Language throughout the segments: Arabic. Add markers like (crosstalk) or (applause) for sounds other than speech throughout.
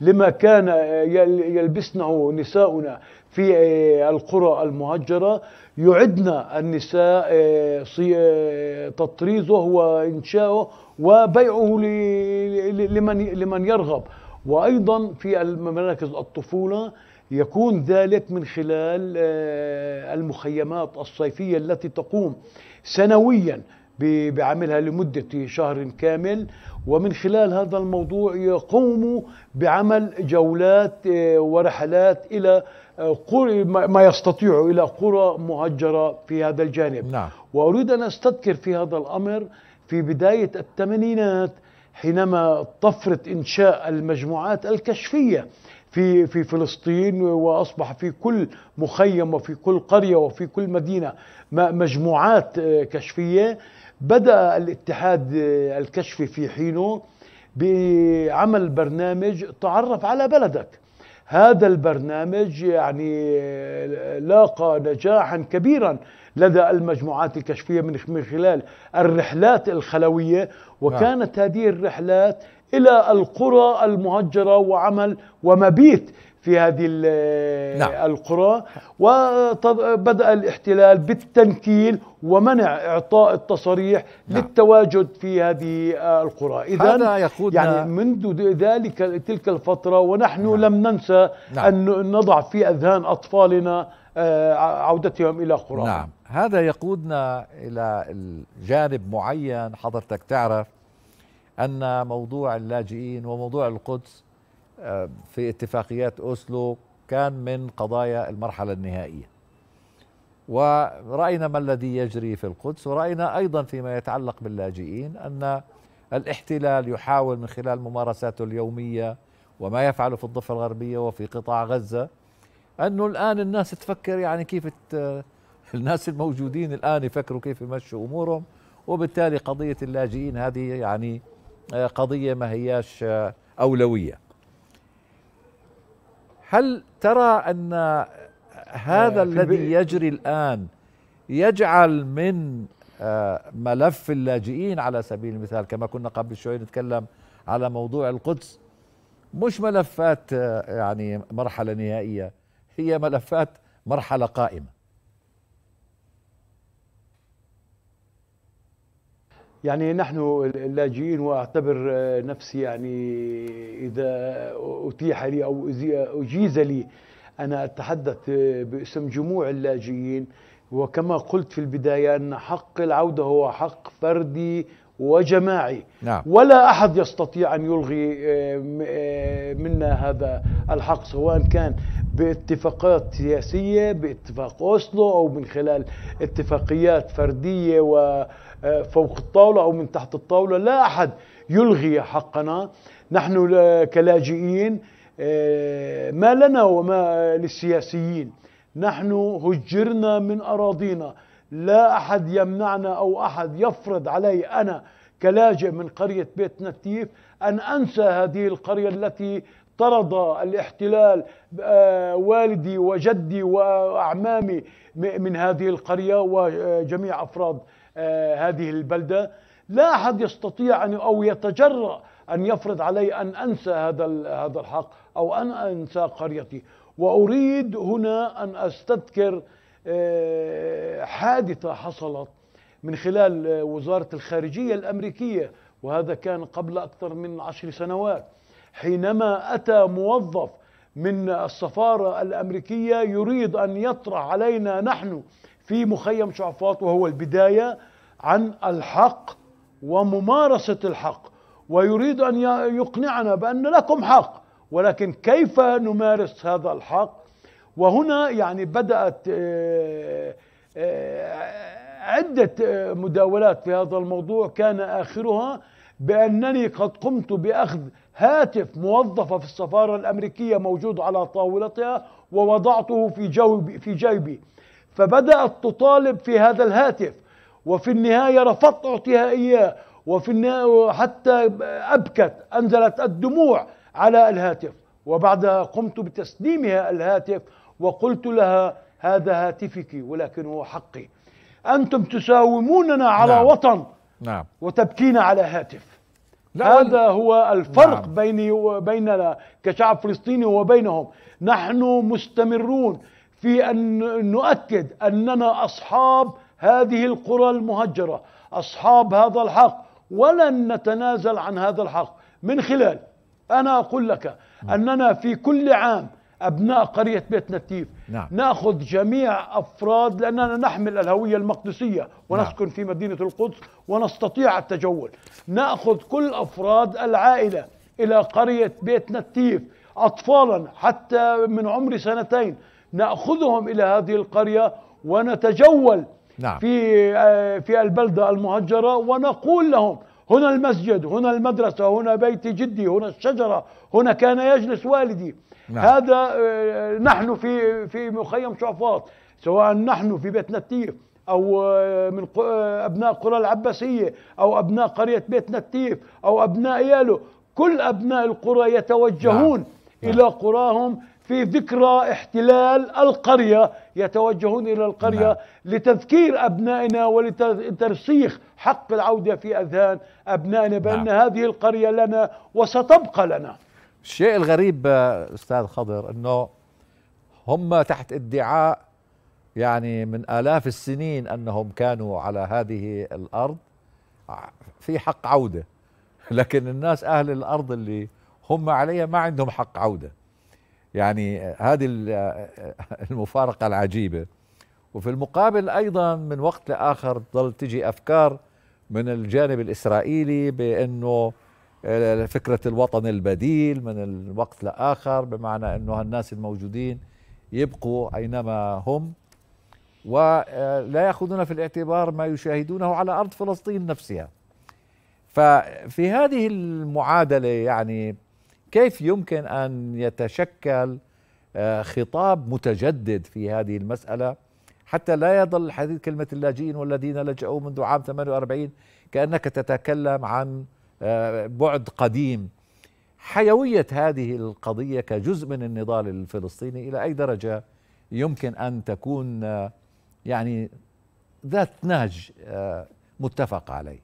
لما كان يلبسنه نساؤنا في القرى المهجرة يعدنا النساء آه، آه، تطريزه وإنشاؤه وبيعه لمن لمن يرغب وأيضا في مراكز الطفولة يكون ذلك من خلال آه، المخيمات الصيفية التي تقوم سنويا بعملها لمدة شهر كامل ومن خلال هذا الموضوع يقوموا بعمل جولات آه، ورحلات إلى آه، قرى ما يستطيعوا إلى قرى مهجرة في هذا الجانب نعم. وأريد أن أستذكر في هذا الأمر في بداية الثمانينات حينما طفرة إنشاء المجموعات الكشفية في في فلسطين واصبح في كل مخيم وفي كل قريه وفي كل مدينه مجموعات آه، كشفيه بدأ الاتحاد الكشفي في حينه بعمل برنامج تعرف على بلدك هذا البرنامج يعني لاقى نجاحا كبيرا لدى المجموعات الكشفيه من خلال الرحلات الخلويه وكانت نعم. هذه الرحلات الى القرى المهجره وعمل ومبيت في هذه نعم. القرى وبدأ الاحتلال بالتنكيل ومنع إعطاء التصاريح نعم. للتواجد في هذه القرى إذا يعني منذ ذلك تلك الفترة ونحن نعم. لم ننسى نعم. أن نضع في أذهان أطفالنا آه، عودتهم إلى قرى نعم هذا يقودنا إلى جانب معين حضرتك تعرف أن موضوع اللاجئين وموضوع القدس آه، في اتفاقيات أوسلو كان من قضايا المرحلة النهائية ورأينا ما الذي يجري في القدس ورأينا أيضا فيما يتعلق باللاجئين أن الاحتلال يحاول من خلال ممارساته اليومية وما يفعله في الضفة الغربية وفي قطاع غزة أنه الآن الناس تفكر يعني كيف (laughs) الناس الموجودين الآن يفكروا كيف يمشوا أمورهم وبالتالي قضية اللاجئين هذه يعني آه، قضية ما هياش آه، أولوية هل ترى أن هذا آه، الذي يجري الآن يجعل من آه، ملف اللاجئين على سبيل المثال كما كنا قبل شوي نتكلم على موضوع القدس مش ملفات آه، يعني مرحلة نهائية هي ملفات مرحلة قائمة يعني نحن اللاجئين واعتبر نفسي يعني اذا اتيح لي او اجيز لي انا اتحدث باسم جموع اللاجئين وكما قلت في البدايه ان حق العوده هو حق فردي وجماعي نعم. ولا احد يستطيع ان يلغي آه، منا هذا الحق سواء كان باتفاقات سياسيه باتفاق اوسلو او من خلال اتفاقيات فرديه و آه، فوق الطاولة أو من تحت الطاولة لا أحد يلغي حقنا نحن كلاجئين آه، ما لنا وما للسياسيين نحن هجرنا من أراضينا لا أحد يمنعنا أو أحد يفرض علي أنا كلاجئ من قرية بيت نتيف أن أنسى هذه القرية التي طرد الاحتلال آه، والدي وجدي وأعمامي من هذه القرية وجميع أفراد آه، هذه البلدة لا أحد يستطيع أن أو يتجرأ أن يفرض علي أن أنسى هذا هذا الحق أو أن أنسى قريتي وأريد هنا أن أستذكر آه، حادثة حصلت من خلال آه، وزارة الخارجية الأمريكية وهذا كان قبل أكثر من عشر سنوات حينما أتى موظف من السفارة الأمريكية يريد أن يطرح علينا نحن في مخيم شعفاط وهو البداية عن الحق وممارسة الحق ويريد أن يقنعنا بأن لكم حق ولكن كيف نمارس هذا الحق وهنا يعني بدأت آه، آه، عدة آه، مداولات في هذا الموضوع كان آخرها بأنني قد قمت بأخذ هاتف موظفة في السفارة الأمريكية موجود على طاولتها ووضعته في جوبي في جيبي فبدأت تطالب في هذا الهاتف وفي النهاية رفضت أعطيها إياه وفي النهاية حتى أبكت أنزلت الدموع على الهاتف وبعدها قمت بتسليمها الهاتف وقلت لها هذا هاتفك ولكن هو حقي أنتم تساوموننا على نعم. وطن نعم. وتبكين على هاتف لا هذا هو الفرق نعم. بيني وبيننا كشعب فلسطيني وبينهم نحن مستمرون في أن نؤكد أننا أصحاب هذه القرى المهجرة أصحاب هذا الحق ولن نتنازل عن هذا الحق من خلال أنا أقول لك أننا في كل عام أبناء قرية بيت نتيف نعم. نأخذ جميع أفراد لأننا نحمل الهوية المقدسية ونسكن نعم. في مدينة القدس ونستطيع التجول نأخذ كل أفراد العائلة إلى قرية بيت نتيف أطفالا حتى من عمر سنتين ناخذهم الى هذه القريه ونتجول نعم. في آه، في البلده المهجره ونقول لهم هنا المسجد هنا المدرسه هنا بيت جدي هنا الشجره هنا كان يجلس والدي نعم. هذا آه، نحن في في مخيم شعفاط سواء نحن في بيت نتيف او آه، من ابناء قرى العباسيه او ابناء قريه بيت نتيف او ابناء يالو كل ابناء القرى يتوجهون نعم. الى قراهم في ذكرى احتلال القرية يتوجهون إلى القرية نعم. لتذكير أبنائنا ولترسيخ حق العودة في أذهان أبنائنا بأن نعم. هذه القرية لنا وستبقى لنا الشيء الغريب أستاذ خضر أنه هم تحت ادعاء يعني من آلاف السنين أنهم كانوا على هذه الأرض في حق عودة لكن الناس أهل الأرض اللي هم عليها ما عندهم حق عودة يعني هذه (laughs) المفارقة العجيبة وفي المقابل أيضا من وقت لآخر تظل تجي أفكار من الجانب الإسرائيلي بأنه آه، فكرة الوطن البديل من الوقت لآخر بمعنى أنه الناس الموجودين يبقوا أينما هم ولا آه، يأخذون في الاعتبار ما يشاهدونه على أرض فلسطين نفسها ففي هذه المعادلة يعني كيف يمكن ان يتشكل آه، خطاب متجدد في هذه المساله حتى لا يظل حديث كلمه اللاجئين والذين لجأوا منذ عام 48 كانك تتكلم عن آه، بعد قديم حيويه هذه القضيه كجزء من النضال الفلسطيني الى اي درجه يمكن ان تكون آه، يعني ذات نهج متفق عليه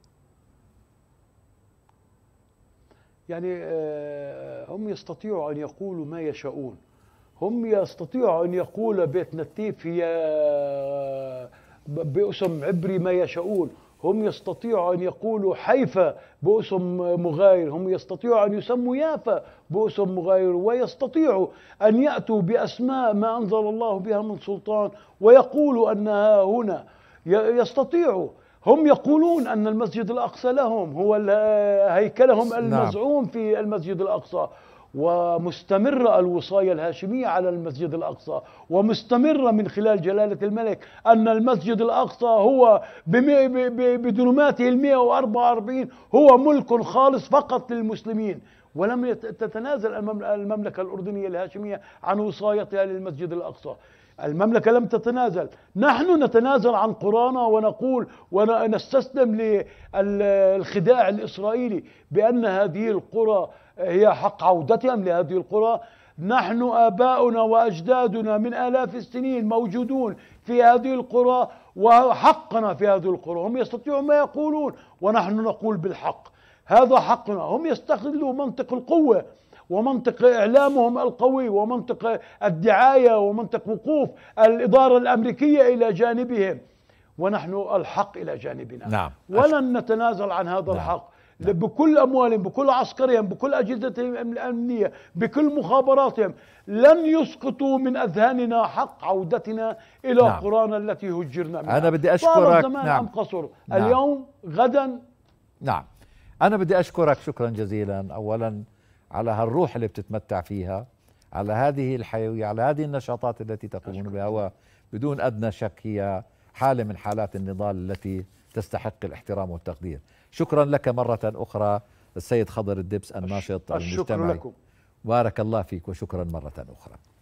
يعني آه، هم يستطيعوا أن يقولوا ما يشاؤون هم يستطيعوا أن يقول بيت نتيف هي آه، باسم عبري ما يشاؤون هم يستطيعوا أن يقولوا حيفا باسم مغاير هم يستطيعوا أن يسموا يافا باسم مغاير ويستطيعوا أن يأتوا بأسماء ما أنزل الله بها من سلطان ويقولوا أنها هنا يستطيعوا هم يقولون أن المسجد الأقصى لهم هو هيكلهم نعم. المزعوم في المسجد الأقصى ومستمرة الوصاية الهاشمية على المسجد الأقصى ومستمرة من خلال جلالة الملك أن المسجد الأقصى هو بدنوماته المئة وأربعة وأربعين هو ملك خالص فقط للمسلمين ولم تتنازل المملكة الأردنية الهاشمية عن وصايتها للمسجد الأقصى المملكة لم تتنازل نحن نتنازل عن قرانا ونقول ونستسلم للخداع الإسرائيلي بأن هذه القرى هي حق عودتهم لهذه القرى نحن آباؤنا وأجدادنا من آلاف السنين موجودون في هذه القرى وحقنا في هذه القرى هم يستطيعون ما يقولون ونحن نقول بالحق هذا حقنا هم يستغلوا منطق القوة ومنطق إعلامهم القوي ومنطق الدعاية ومنطق وقوف الإدارة الأمريكية إلى جانبهم ونحن الحق إلى جانبنا نعم. ولن نتنازل عن هذا نعم. الحق نعم. بكل أموالهم بكل عسكرهم بكل أجهزتهم الأمنية بكل مخابراتهم لن يسقطوا من أذهاننا حق عودتنا إلى نعم. قرانا التي هجرنا منها أنا بدي أشكرك زمان نعم. أم قصر نعم. اليوم غدا نعم أنا بدي أشكرك شكرا جزيلا أولا على هالروح اللي بتتمتع فيها على هذه الحيوية على هذه النشاطات التي تقومون بها وبدون أدنى شك هي حالة من حالات النضال التي تستحق الاحترام والتقدير شكرا لك مرة أخرى السيد خضر الدبس الناشط المجتمعي بارك الله فيك وشكرا مرة أخرى